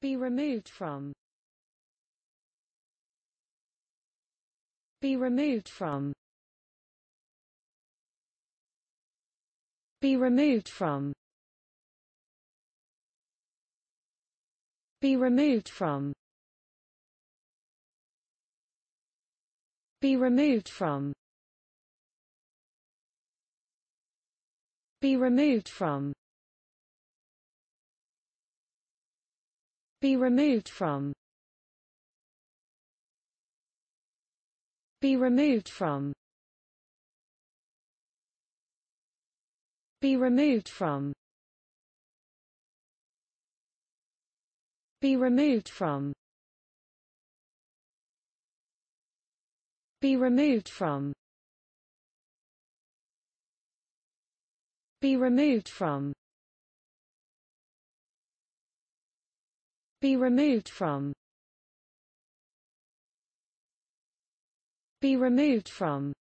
be removed from be removed from be removed from be removed from be removed from be removed from be removed from be removed from be removed from be removed from be removed from be removed from be removed from be removed from